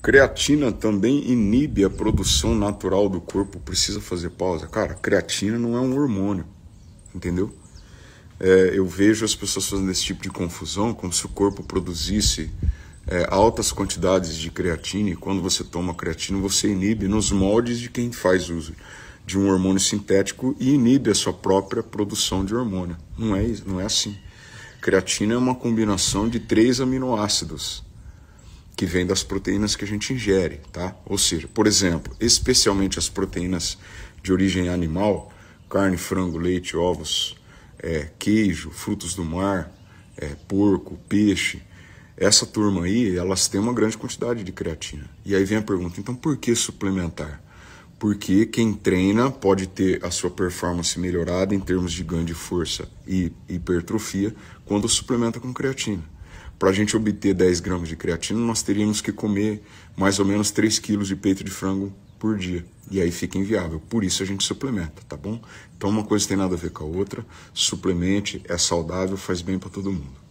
Creatina também inibe a produção natural do corpo. Precisa fazer pausa. Cara, creatina não é um hormônio. Entendeu? É, eu vejo as pessoas fazendo esse tipo de confusão, como se o corpo produzisse é, altas quantidades de creatina, e quando você toma creatina, você inibe nos moldes de quem faz uso de um hormônio sintético e inibe a sua própria produção de hormônio. Não é, não é assim. Creatina é uma combinação de três aminoácidos que vem das proteínas que a gente ingere, tá? Ou seja, por exemplo, especialmente as proteínas de origem animal, carne, frango, leite, ovos, é, queijo, frutos do mar, é, porco, peixe, essa turma aí, elas têm uma grande quantidade de creatina. E aí vem a pergunta, então por que suplementar? Porque quem treina pode ter a sua performance melhorada em termos de ganho de força e hipertrofia quando suplementa com creatina. Para a gente obter 10 gramas de creatina, nós teríamos que comer mais ou menos 3 quilos de peito de frango por dia. E aí fica inviável. Por isso a gente suplementa, tá bom? Então uma coisa tem nada a ver com a outra. Suplemente, é saudável, faz bem para todo mundo.